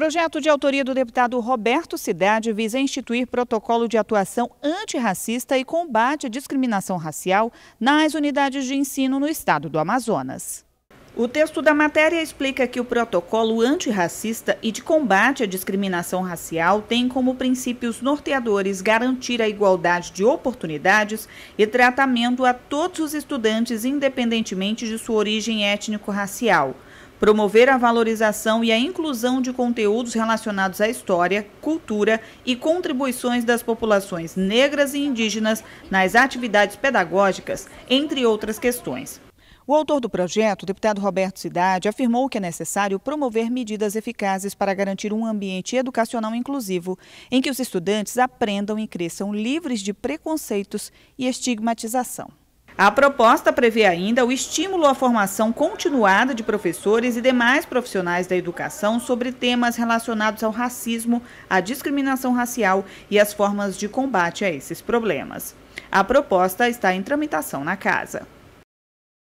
Projeto de autoria do deputado Roberto Cidade visa instituir protocolo de atuação antirracista e combate à discriminação racial nas unidades de ensino no estado do Amazonas. O texto da matéria explica que o protocolo antirracista e de combate à discriminação racial tem como princípios norteadores garantir a igualdade de oportunidades e tratamento a todos os estudantes, independentemente de sua origem étnico-racial promover a valorização e a inclusão de conteúdos relacionados à história, cultura e contribuições das populações negras e indígenas nas atividades pedagógicas, entre outras questões. O autor do projeto, o deputado Roberto Cidade, afirmou que é necessário promover medidas eficazes para garantir um ambiente educacional inclusivo, em que os estudantes aprendam e cresçam livres de preconceitos e estigmatização. A proposta prevê ainda o estímulo à formação continuada de professores e demais profissionais da educação sobre temas relacionados ao racismo, à discriminação racial e as formas de combate a esses problemas. A proposta está em tramitação na casa.